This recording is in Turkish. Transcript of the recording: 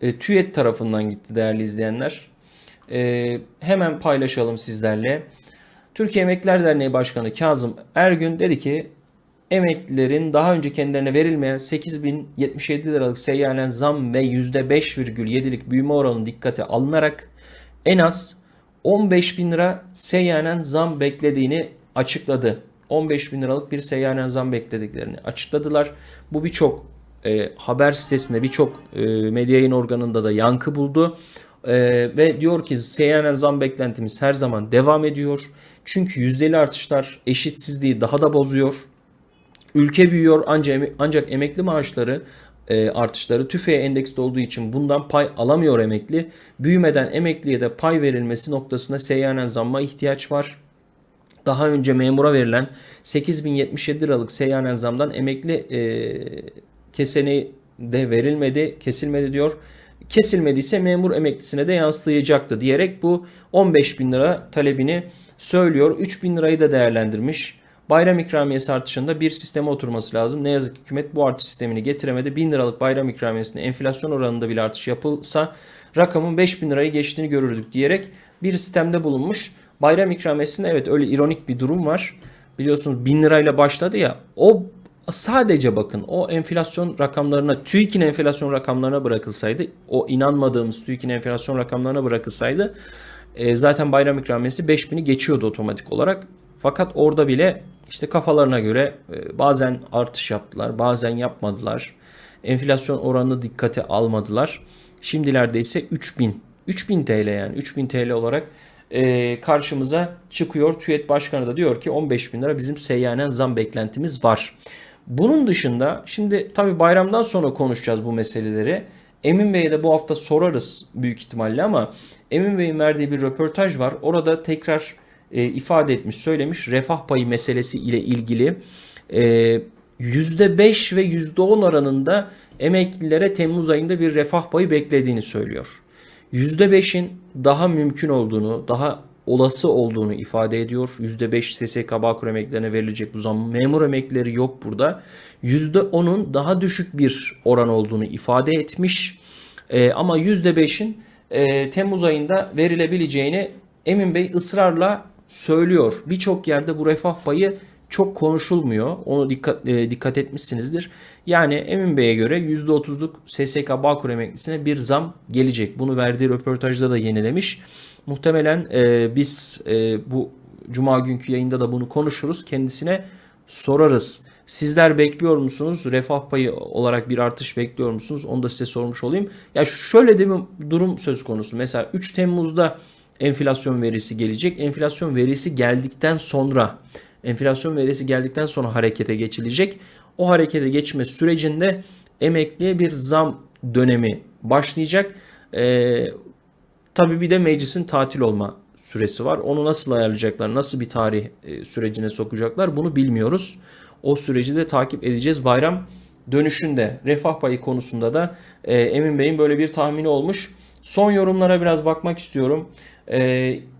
e, TÜİT tarafından gitti değerli izleyenler. E, hemen paylaşalım sizlerle. Türkiye Emekliler Derneği Başkanı Kazım Ergün dedi ki emeklilerin daha önce kendilerine verilmeyen 8077 liralık seyyanen zam ve %5,7'lik büyüme oranı dikkate alınarak en az 15 bin lira seyyanen zam beklediğini açıkladı. 15 bin liralık bir seyyanen zam beklediklerini açıkladılar. Bu birçok e, haber sitesinde birçok e, medya yayın organında da yankı buldu. E, ve diyor ki CNN zam beklentimiz her zaman devam ediyor. Çünkü yüzdeli artışlar eşitsizliği daha da bozuyor. Ülke büyüyor ancak, ancak emekli maaşları e, artışları tüfeğe endekste olduğu için bundan pay alamıyor emekli. Büyümeden emekliye de pay verilmesi noktasında seyyanen zamma ihtiyaç var. Daha önce memura verilen 8077 liralık seyyanen zamdan emekli e, keseni de verilmedi, kesilmedi diyor. Kesilmediyse memur emeklisine de yansıtacaktı diyerek bu 15 bin lira talebini söylüyor. 3 bin lirayı da değerlendirmiş. Bayram ikramiyesi artışında bir sisteme oturması lazım. Ne yazık ki hükümet bu artış sistemini getiremedi. 1000 liralık bayram ikramiyesinde enflasyon oranında bir artış yapılsa rakamın 5000 lirayı geçtiğini görürdük diyerek bir sistemde bulunmuş. Bayram ikramiyesinde evet öyle ironik bir durum var. Biliyorsunuz 1000 lirayla başladı ya o sadece bakın o enflasyon rakamlarına TÜİK'in enflasyon rakamlarına bırakılsaydı o inanmadığımız TÜİK'in enflasyon rakamlarına bırakılsaydı e, zaten bayram ikramiyesi 5000'i geçiyordu otomatik olarak. Fakat orada bile işte kafalarına göre e, bazen artış yaptılar bazen yapmadılar. Enflasyon oranını dikkate almadılar. Şimdilerde ise 3000 3000 TL yani 3000 TL olarak e, karşımıza çıkıyor. TÜİK Başkanı da diyor ki 15 bin lira bizim seyyanen zam beklentimiz var. Bunun dışında şimdi tabii bayramdan sonra konuşacağız bu meseleleri. Emin Bey'e de bu hafta sorarız büyük ihtimalle ama Emin Bey'in verdiği bir röportaj var. Orada tekrar e, ifade etmiş, söylemiş refah payı meselesi ile ilgili e, yüzde %5 ve %10 aranında emeklilere Temmuz ayında bir refah payı beklediğini söylüyor. %5'in daha mümkün olduğunu, daha olası olduğunu ifade ediyor. %5 SSK Bağkur emeklerine verilecek bu zam. Memur emekleri yok burada. %10'un daha düşük bir oran olduğunu ifade etmiş. E, ama %5'in e, Temmuz ayında verilebileceğini Emin Bey ısrarla söylüyor. Birçok yerde bu refah payı çok konuşulmuyor. Onu dikkat e, dikkat etmişsinizdir. Yani Emin Bey'e göre %30'luk SSK Bağkur emeklisine bir zam gelecek. Bunu verdiği röportajda da yenilemiş. Muhtemelen e, biz e, bu cuma günkü yayında da bunu konuşuruz. Kendisine sorarız. Sizler bekliyor musunuz? Refah payı olarak bir artış bekliyor musunuz? Onu da size sormuş olayım. Ya şöyle de bir durum söz konusu. Mesela 3 Temmuz'da enflasyon verisi gelecek. Enflasyon verisi geldikten sonra enflasyon verisi geldikten sonra harekete geçilecek. O harekete geçme sürecinde emekliye bir zam dönemi başlayacak. Ee, Tabii bir de meclisin tatil olma süresi var. Onu nasıl ayarlayacaklar, nasıl bir tarih e, sürecine sokacaklar bunu bilmiyoruz. O süreci de takip edeceğiz. Bayram dönüşünde refah payı konusunda da e, Emin Bey'in böyle bir tahmini olmuş. Son yorumlara biraz bakmak istiyorum. E,